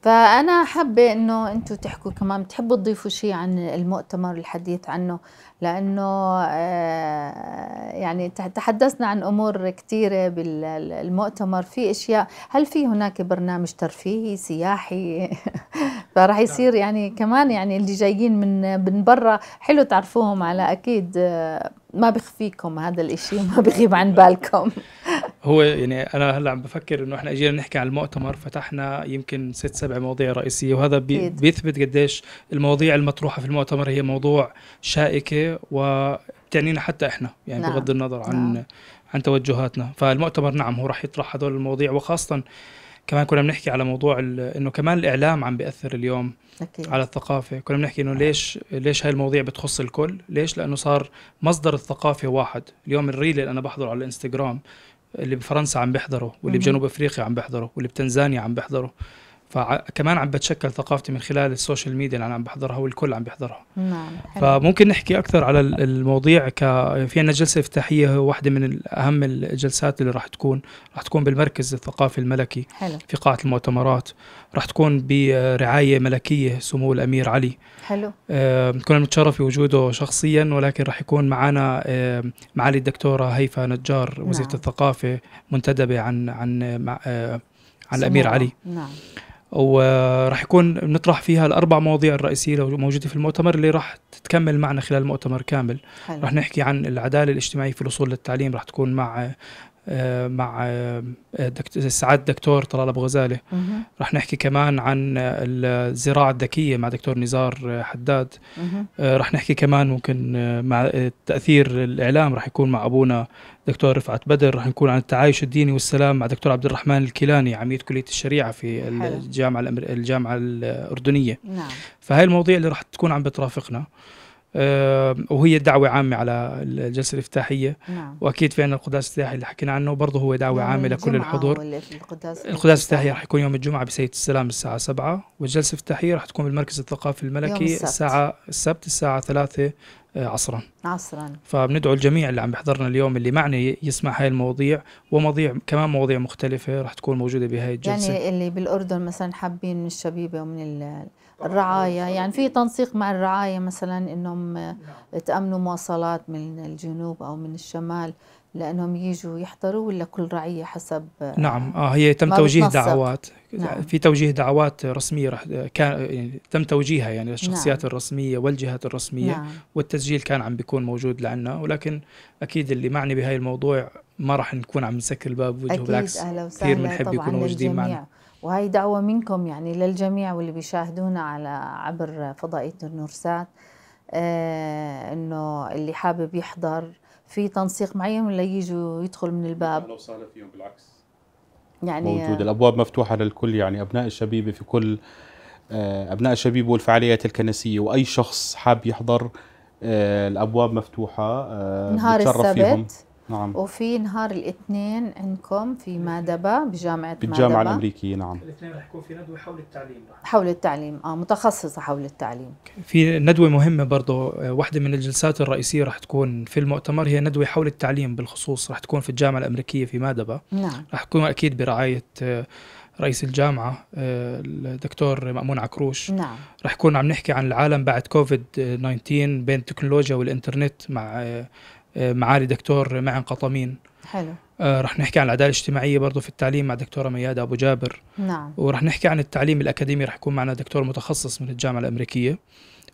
فأنا حابة إنه أنتم تحكوا كمان بتحبوا تضيفوا شيء عن المؤتمر الحديث عنه لانه آه، يعني تحدثنا عن امور كثيره بالمؤتمر في اشياء هل في هناك برنامج ترفيهي سياحي [LAUGHS] فراح نعم. يصير يعني كمان يعني اللي جايين من من برا حلو تعرفوهم على اكيد آه، ما بخفيكم هذا الاشي ما [LAUGHS] بغيب عن بالكم هو يعني انا هلا عم بفكر انه احنا اجينا نحكي عن المؤتمر فتحنا يمكن ست سبع مواضيع رئيسيه وهذا بيثبت قديش المواضيع المطروحه في المؤتمر هي موضوع شائكه وتعنينا حتى احنا يعني نعم. بغض النظر عن نعم. عن توجهاتنا فالمؤتمر نعم هو راح يطرح هذول المواضيع وخاصه كمان كنا بنحكي على موضوع انه كمان الاعلام عم بياثر اليوم أكيد. على الثقافه كنا بنحكي انه ليش ليش هاي المواضيع بتخص الكل ليش لانه صار مصدر الثقافه واحد اليوم الريل اللي انا بحضره على الانستغرام اللي بفرنسا عم بيحضره واللي بجنوب افريقيا عم بيحضره واللي بتنزانيا عم بيحضره فكمان عم بتشكل ثقافتي من خلال السوشيال ميديا اللي انا عم بحضرها والكل عم بيحضرها نعم فممكن نحكي اكثر على المواضيع ك في عندنا جلسه افتتاحيه واحده من اهم الجلسات اللي راح تكون راح تكون بالمركز الثقافي الملكي حلو. في قاعه المؤتمرات راح تكون برعايه ملكيه سمو الامير علي حلو آه كنا نتشرف بوجوده شخصيا ولكن راح يكون معنا آه معالي الدكتوره هيفا نجار وزيره نعم. الثقافه منتدبه عن عن آه عن الامير علي نعم وراح يكون بنطرح فيها الاربع مواضيع الرئيسيه الموجوده في المؤتمر اللي راح تتكمل معنا خلال المؤتمر كامل راح نحكي عن العداله الاجتماعيه في الوصول للتعليم راح تكون مع آه، مع آه، سعاده الدكتور طلال ابو غزاله رح نحكي كمان عن الزراعه الذكيه مع دكتور نزار آه، حداد رح نحكي كمان ممكن مع تاثير الاعلام رح يكون مع ابونا دكتور رفعت بدر رح نكون عن التعايش الديني والسلام مع دكتور عبد الرحمن الكيلاني عميد كليه الشريعه في الجامعه الجامعه الاردنيه نعم. فهي المواضيع اللي رح تكون عم بترافقنا آه، وهي دعوة عامة على الجلسة الافتتاحية نعم. وأكيد في عندنا القداس الافتتاحي اللي حكينا عنه برضه هو دعوة نعم، عامة لكل الحضور القداس الافتتاحي رح يكون يوم الجمعة بسيد السلام الساعة سبعة والجلسة الافتتاحية رح تكون بالمركز الثقافي الملكي الساعة السبت الساعة ثلاثة آه، عصرا عصرا فبندعو الجميع اللي عم بيحضرنا اليوم اللي معنا يسمع هاي المواضيع ومواضيع كمان مواضيع مختلفة رح تكون موجودة بهاي الجلسة يعني اللي بالأردن مثلا حابين من الشبيبة ومن الرعاية يعني في تنسيق مع الرعاية مثلا انهم آه، تأمنوا مواصلات من الجنوب او من الشمال لانهم يجوا يحضروا ولا كل رعية حسب آه، نعم آه هي تم توجيه بتنصب. دعوات نعم. في توجيه دعوات رسمية رح آه، كان يعني تم توجيهها يعني للشخصيات نعم. الرسمية والجهات الرسمية نعم. والتسجيل كان عم بيكون موجود لعنا ولكن اكيد اللي معني بهاي الموضوع ما راح نكون عم نسكر الباب وجهه بالعكس كثير بنحب يكونوا موجودين معنا وهي دعوة منكم يعني للجميع واللي بيشاهدونا على عبر فضائية النورسات آه انه اللي حابب يحضر في تنسيق معين ولا يجوا يدخل من الباب اهلا وسهلا فيهم بالعكس يعني موجود الابواب مفتوحه للكل يعني ابناء الشبيبه في كل آه، ابناء الشبيبه والفعاليات الكنسيه واي شخص حاب يحضر آه، الابواب مفتوحه آه، نهار السبت نعم وفي نهار الاثنين عندكم في مادبا بجامعة بالجامعة مادبة. الأمريكية نعم الاثنين رح يكون في ندوة حول التعليم حول التعليم آه متخصصة حول التعليم في ندوة مهمة برضه آه، واحدة من الجلسات الرئيسية رح تكون في المؤتمر هي ندوة حول التعليم بالخصوص رح تكون في الجامعة الأمريكية في مادبا نعم رح تكون أكيد برعاية آه، رئيس الجامعة آه، الدكتور مأمون عكروش نعم رح يكون عم نحكي عن العالم بعد كوفيد 19 بين التكنولوجيا والإنترنت مع آه، معالي دكتور معن قطمين حلو آه رح نحكي عن العداله الاجتماعيه برضه في التعليم مع دكتوره مياد ابو جابر نعم ورح نحكي عن التعليم الاكاديمي رح يكون معنا دكتور متخصص من الجامعه الامريكيه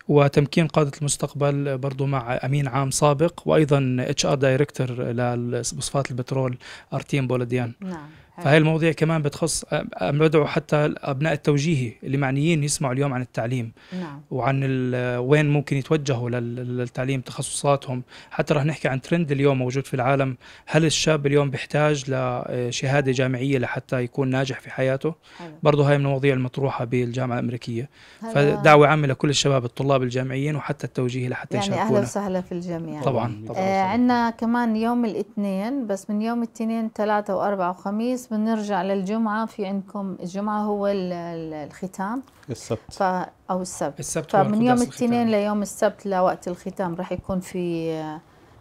وتمكين قاده المستقبل برضه مع امين عام سابق وايضا اتش ار دايركتور لمصفات البترول ارتيم بولديان نعم فهي المواضيع كمان بتخص بدعو حتى ابناء التوجيهي اللي معنيين يسمعوا اليوم عن التعليم نعم. وعن وين ممكن يتوجهوا للتعليم تخصصاتهم حتى رح نحكي عن ترند اليوم موجود في العالم هل الشاب اليوم بيحتاج لشهاده جامعيه لحتى يكون ناجح في حياته برضه هاي من المواضيع المطروحه بالجامعه الامريكيه هل... فدعوه عامه لكل الشباب الطلاب الجامعيين وحتى التوجيهي لحتى يعني يشاركونا اهلا وسهلا في الجميع طبعا, طبعاً. آه عندنا كمان يوم الاثنين بس من يوم الاثنين ثلاثه واربعه وخميس بنرجع للجمعه في عندكم الجمعه هو الختام السبت ف او السبت السبت فمن يوم الاثنين ليوم السبت لوقت الختام رح يكون في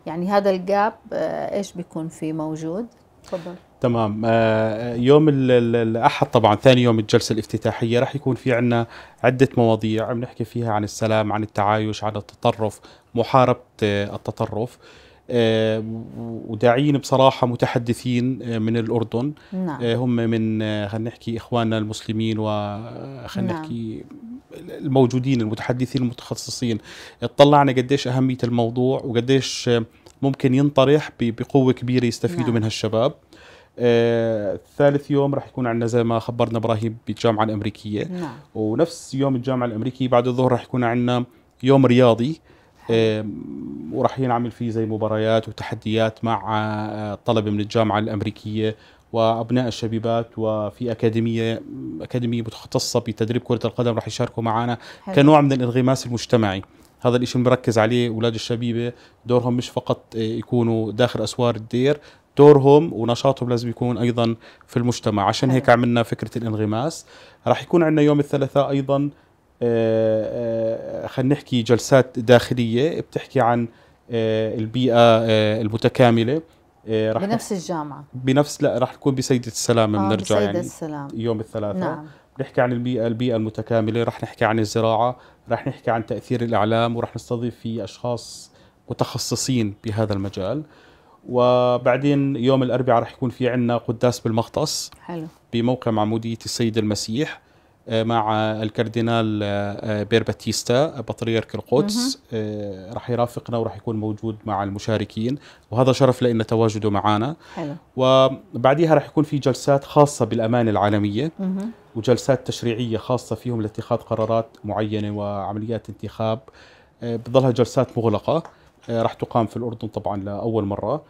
يعني هذا الجاب آه، ايش بيكون في موجود؟ تفضل تمام آه، يوم الاحد طبعا ثاني يوم الجلسه الافتتاحيه راح يكون في عندنا عده مواضيع بنحكي فيها عن السلام عن التعايش عن التطرف محاربه آه، التطرف آه، وداعين بصراحة متحدثين آه، من الأردن نعم. آه، هم من خلينا نحكي إخواننا المسلمين وخلينا نعم. نحكي الموجودين المتحدثين المتخصصين اطلعنا قديش أهمية الموضوع وقديش ممكن ينطرح بقوة كبيرة يستفيدوا نعم. منها الشباب آه، ثالث يوم راح يكون عندنا زي ما خبرنا ابراهيم بالجامعه الامريكيه نعم. ونفس يوم الجامعه الامريكيه بعد الظهر راح يكون عندنا يوم رياضي إيه، وراح ينعمل فيه زي مباريات وتحديات مع آه، طلبه من الجامعه الامريكيه وابناء الشبيبات وفي اكاديميه اكاديميه متخصصه بتدريب كره القدم راح يشاركوا معنا حلو. كنوع من الانغماس المجتمعي هذا الشيء بنركز عليه اولاد الشبيبه دورهم مش فقط آه، يكونوا داخل اسوار الدير دورهم ونشاطهم لازم يكون ايضا في المجتمع عشان هيك عملنا فكره الانغماس راح يكون عندنا يوم الثلاثاء ايضا آه، آه، خلينا نحكي جلسات داخليه بتحكي عن آه، البيئه المتكامله رح بنفس الجامعه بنفس لا رح تكون بسيده السلام آه بنرجع يعني السلام. يوم الثلاثاء نعم. بنحكي عن البيئه البيئه المتكامله رح نحكي عن الزراعه رح نحكي عن تاثير الاعلام ورح نستضيف فيه اشخاص متخصصين بهذا المجال وبعدين يوم الاربعاء رح يكون في عندنا قداس بالمغطس حلو بموقع معموديه السيد المسيح آه، مع الكاردينال آه، آه، بير باتيستا بطريرك القدس راح يرافقنا وراح يكون موجود مع المشاركين وهذا شرف لنا تواجده معنا حلو. وبعديها راح يكون في جلسات خاصة بالأمانة العالمية مه. وجلسات تشريعية خاصة فيهم لاتخاذ قرارات معينة وعمليات انتخاب بظلها جلسات مغلقة راح تقام في الأردن طبعا لأول مرة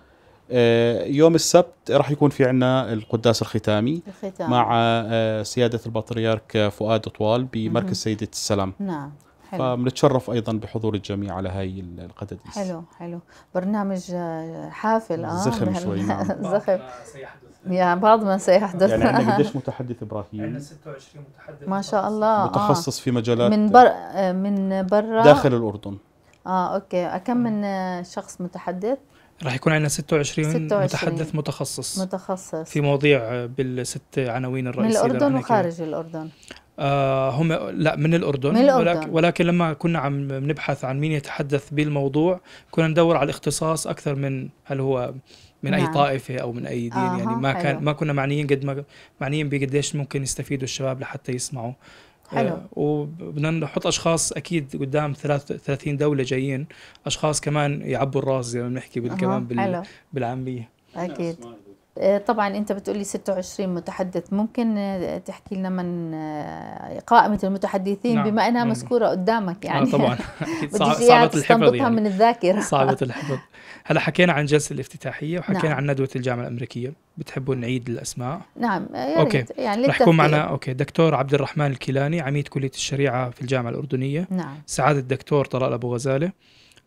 آه، يوم السبت راح يكون في عنا القداس الختامي الختام. مع آه، سيادة البطريرك فؤاد طوال بمركز سيدة السلام نعم حلو. فبنتشرف ايضا بحضور الجميع على هاي القدديس حلو حلو برنامج آه، حافل اه زخم [LAUGHS] شوي نعم [LAUGHS] زخم يعني بعض ما سيحدث يعني عندنا قديش [LAUGHS] متحدث ابراهيم؟ عندنا 26 متحدث ما شاء الله متخصص آه. في مجالات من بر من برا داخل الاردن اه اوكي كم من شخص متحدث؟ راح يكون عندنا 26, 26 متحدث متخصص متخصص في مواضيع بالست عناوين الرئيسيه من الاردن وخارج الاردن آه هم لا من الاردن, من الأردن. ولكن, ولكن لما كنا عم نبحث عن مين يتحدث بالموضوع كنا ندور على الاختصاص اكثر من هل هو من نعم. اي طائفه او من اي دين يعني آه يعني ما كان ما كنا معنيين قد ما معنيين بقديش ممكن يستفيدوا الشباب لحتى يسمعوا حلو آه، وبدنا نحط اشخاص اكيد قدام 30 دوله جايين اشخاص كمان يعبوا الراس زي ما بنحكي أه. بالعاميه اكيد آه، طبعا انت بتقولي 26 متحدث ممكن آه، تحكي لنا من آه، قائمه المتحدثين نعم. بما انها نعم. مذكوره قدامك يعني آه طبعا [LAUGHS] اكيد صعبه الحفظ يعني. من الذاكره صعبه [LAUGHS] الحفظ هلا حكينا عن جلسه الافتتاحيه وحكينا نعم. عن ندوه الجامعه الامريكيه بتحبوا نعيد الاسماء نعم اوكي يعني رح يكون معنا اوكي دكتور عبد الرحمن الكيلاني عميد كليه الشريعه في الجامعه الاردنيه نعم سعاده الدكتور طلال ابو غزاله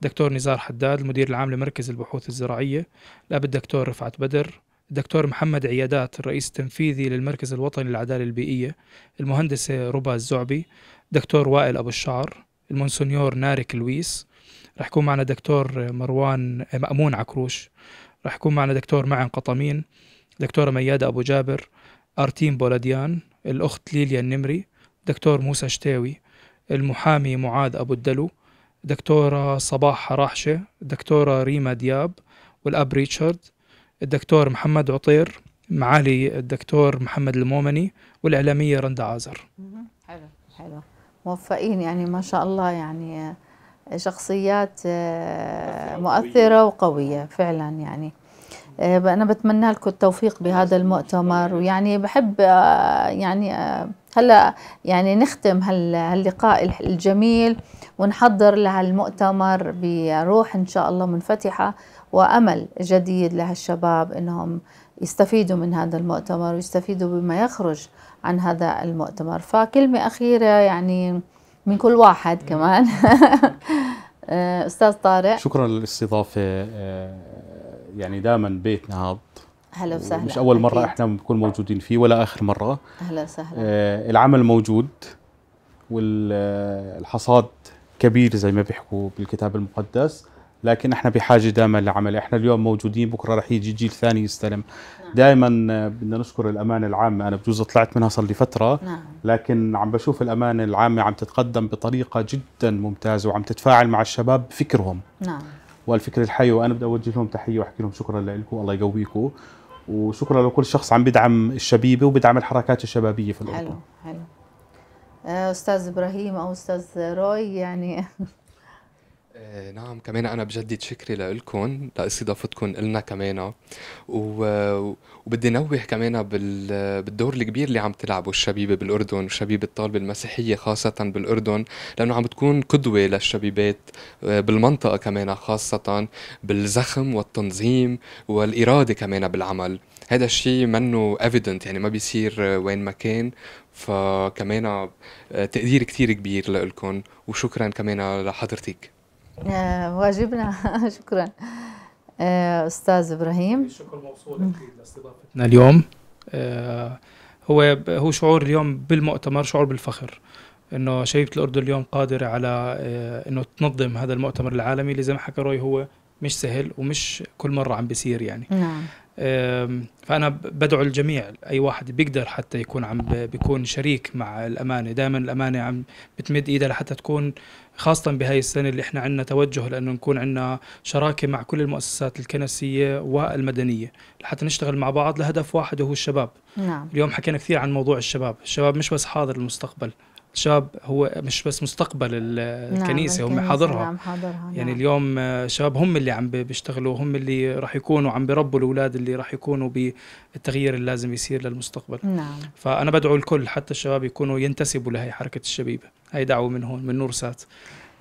دكتور نزار حداد المدير العام لمركز البحوث الزراعيه الاب الدكتور رفعت بدر الدكتور محمد عيادات الرئيس التنفيذي للمركز الوطني للعدالة البيئية المهندسة ربا الزعبي دكتور وائل أبو الشعر المونسنيور نارك لويس رح يكون معنا دكتور مروان مأمون عكروش رح يكون معنا دكتور معن قطمين دكتورة ميادة أبو جابر أرتيم بولاديان الأخت ليليا النمري دكتور موسى شتاوي المحامي معاذ أبو الدلو دكتورة صباح حراحشة دكتورة ريما دياب والأب ريتشارد الدكتور محمد عطير معالي الدكتور محمد المومني والإعلامية رندا عازر حلو حلو موفقين يعني ما شاء الله يعني آه، شخصيات آه، مؤثرة وقوية فعلا يعني آه، أنا بتمنى لكم التوفيق بهذا المؤتمر ويعني بحب يعني هلا يعني نختم هاللقاء الجميل ونحضر لهالمؤتمر بروح إن شاء الله منفتحة وأمل جديد لهالشباب أنهم يستفيدوا من هذا المؤتمر ويستفيدوا بما يخرج عن هذا المؤتمر فكلمة أخيرة يعني من كل واحد كمان [LAUGHS] آه، أستاذ طارق شكرا للاستضافة آه، يعني دائما بيت نهض اهلا وسهلا مش اول مره أكيد. احنا بنكون موجودين فيه ولا اخر مره اهلا وسهلا آه، العمل موجود والحصاد كبير زي ما بيحكوا بالكتاب المقدس لكن احنا بحاجه دائما لعمل احنا اليوم موجودين بكره رح يجي جيل ثاني يستلم نعم. دائما آه، بدنا نشكر الامانه العامه انا بجوز طلعت منها صار لي فتره نعم. لكن عم بشوف الامانه العامه عم تتقدم بطريقه جدا ممتازه وعم تتفاعل مع الشباب بفكرهم نعم والفكر الحي وانا بدي اوجه لهم تحيه واحكي لهم شكرا لكم الله يقويكم وشكرا لكل شخص عم بدعم الشبيبه وبدعم الحركات الشبابيه في الاردن حلو حلو آه، استاذ ابراهيم او استاذ روي يعني [LAUGHS] آه، نعم كمان انا بجدد شكري لكم لاستضافتكم لنا كمان و... وبدي نوه كمان بال... بالدور الكبير اللي عم تلعبه الشبيبه بالاردن وشبيبه الطالبه المسيحيه خاصه بالاردن لانه عم تكون قدوه للشبيبات آه، بالمنطقه كمان خاصه بالزخم والتنظيم والاراده كمان بالعمل هذا الشيء منه ايفيدنت يعني ما بيصير آه، وين ما كان فكمان تقدير كتير كبير لكم وشكرا كمان لحضرتك آه، واجبنا [LAUGHS] شكرا آه، استاذ ابراهيم الشكر موصول اكيد لاستضافتنا اليوم آه، هو هو شعور اليوم بالمؤتمر شعور بالفخر انه شايفه الاردن اليوم قادره على انه تنظم هذا المؤتمر العالمي اللي زي ما حكى روي هو مش سهل ومش كل مره عم بيصير يعني نعم. فانا بدعو الجميع اي واحد بيقدر حتى يكون عم بيكون شريك مع الامانه دائما الامانه عم بتمد ايدها لحتى تكون خاصة بهاي السنة اللي احنا عندنا توجه لأنه نكون عندنا شراكة مع كل المؤسسات الكنسية والمدنية لحتى نشتغل مع بعض لهدف واحد وهو الشباب نعم. اليوم حكينا كثير عن موضوع الشباب الشباب مش بس حاضر المستقبل شاب هو مش بس مستقبل نعم، الكنيسه نعم هم حاضرها نعم حاضرها يعني نعم. اليوم شباب هم اللي عم بيشتغلوا هم اللي راح يكونوا عم بربوا الاولاد اللي راح يكونوا بالتغيير اللي لازم يصير للمستقبل نعم. فانا بدعو الكل حتى الشباب يكونوا ينتسبوا لهي حركه الشبيبه هي دعوه من هون من نور سات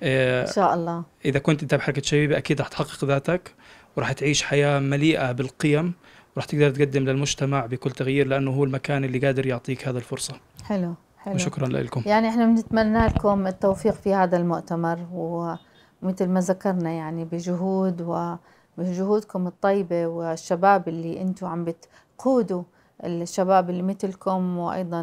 آه، ان شاء الله اذا كنت انت بحركه الشبيبة اكيد راح تحقق ذاتك وراح تعيش حياه مليئه بالقيم وراح تقدر تقدم للمجتمع بكل تغيير لانه هو المكان اللي قادر يعطيك هذا الفرصه حلو حلو. وشكرا لكم يعني احنا بنتمنى لكم التوفيق في هذا المؤتمر ومثل ما ذكرنا يعني بجهود وبجهودكم الطيبه والشباب اللي انتم عم بتقودوا الشباب اللي مثلكم وايضا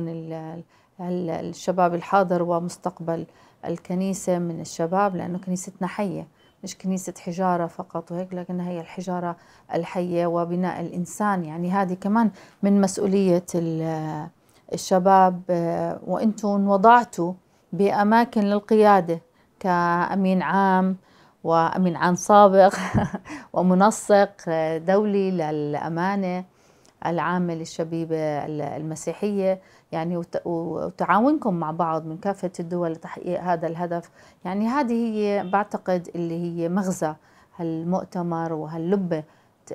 الشباب الحاضر ومستقبل الكنيسه من الشباب لانه كنيستنا حيه مش كنيسة حجارة فقط وهيك لكن هي الحجارة الحية وبناء الإنسان يعني هذه كمان من مسؤولية الشباب آه، وانتم وضعتوا باماكن للقياده كامين عام وامين عام سابق [LAUGHS] ومنسق آه، دولي للامانه العامه للشبيبه المسيحيه يعني وتعاونكم مع بعض من كافه الدول لتحقيق هذا الهدف يعني هذه هي بعتقد اللي هي مغزى هالمؤتمر وهاللبه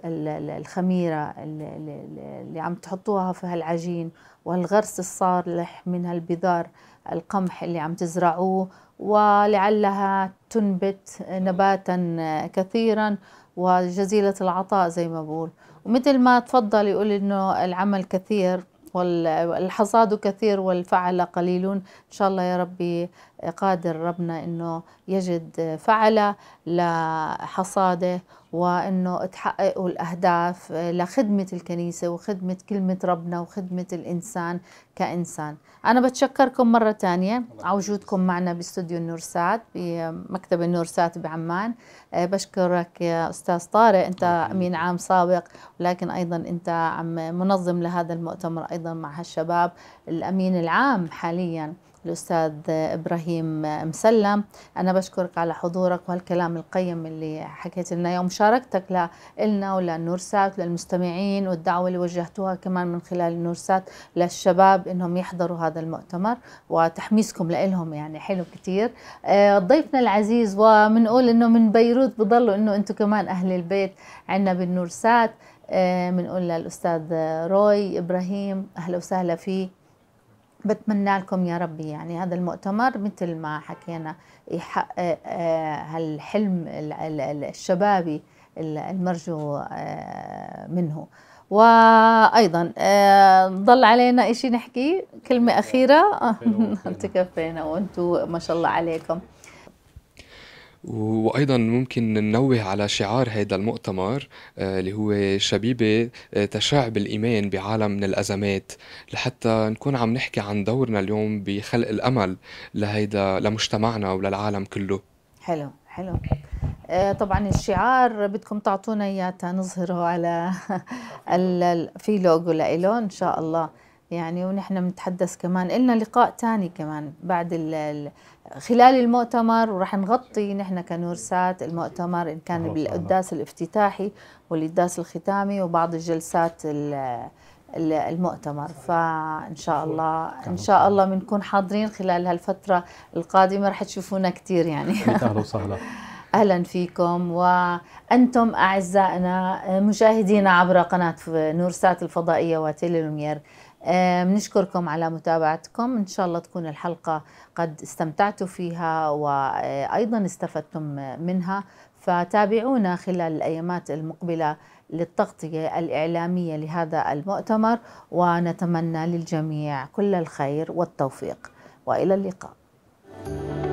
الخميره اللي عم تحطوها في هالعجين والغرس الصالح من البذار القمح اللي عم تزرعوه ولعلها تنبت نباتا كثيرا وجزيلة العطاء زي ما بقول ومثل ما تفضل يقول انه العمل كثير والحصاد كثير والفعل قليلون إن شاء الله يا ربي قادر ربنا أنه يجد فعل لحصاده وانه تحققوا الاهداف آه، لخدمه الكنيسه وخدمه كلمه ربنا وخدمه الانسان كانسان انا بتشكركم مره ثانيه على وجودكم معنا باستوديو النورسات بمكتب النورسات بعمان آه، بشكرك يا استاذ طارق انت امين عام سابق ولكن ايضا انت عم منظم لهذا المؤتمر ايضا مع هالشباب الامين العام حاليا الأستاذ إبراهيم مسلم أنا بشكرك على حضورك وهالكلام القيم اللي حكيت لنا اياه ومشاركتك لنا وللنورسات وللمستمعين والدعوة اللي وجهتوها كمان من خلال النورسات للشباب إنهم يحضروا هذا المؤتمر وتحميسكم لهم يعني حلو كتير آه، ضيفنا العزيز ومنقول إنه من بيروت بضلوا إنه أنتم كمان أهل البيت عنا بالنورسات بنقول آه، للأستاذ روي إبراهيم أهلا وسهلا فيه بتمنى لكم يا ربي يعني هذا المؤتمر مثل ما حكينا يحقق آه، آه، هالحلم الشبابي المرجو آه، منه وايضا ضل علينا شيء نحكي كلمه اخيره [LAUGHS] تكفينا وانتم ما شاء الله عليكم وايضا ممكن ننوه على شعار هذا المؤتمر آه، اللي هو شبيبه آه، تشع بالايمان بعالم من الازمات لحتى نكون عم نحكي عن دورنا اليوم بخلق الامل لهيدا لمجتمعنا وللعالم كله حلو حلو آه، طبعا الشعار بدكم تعطونا اياه تنظهره على في لوجو لإله ان شاء الله يعني ونحن بنتحدث كمان إلنا لقاء تاني كمان بعد خلال المؤتمر وراح نغطي نحن كنورسات المؤتمر إن كان بالقداس الافتتاحي والقداس الختامي وبعض الجلسات المؤتمر فان شاء الله ان شاء الله بنكون حاضرين خلال هالفتره القادمه رح تشوفونا كثير يعني اهلا وسهلا [LAUGHS] اهلا فيكم وانتم اعزائنا مشاهدينا عبر قناه نورسات الفضائيه وتيلي لومير آه، بنشكركم على متابعتكم إن شاء الله تكون الحلقة قد استمتعتوا فيها وأيضا استفدتم منها فتابعونا خلال الأيامات المقبلة للتغطية الإعلامية لهذا المؤتمر ونتمنى للجميع كل الخير والتوفيق وإلى اللقاء thank you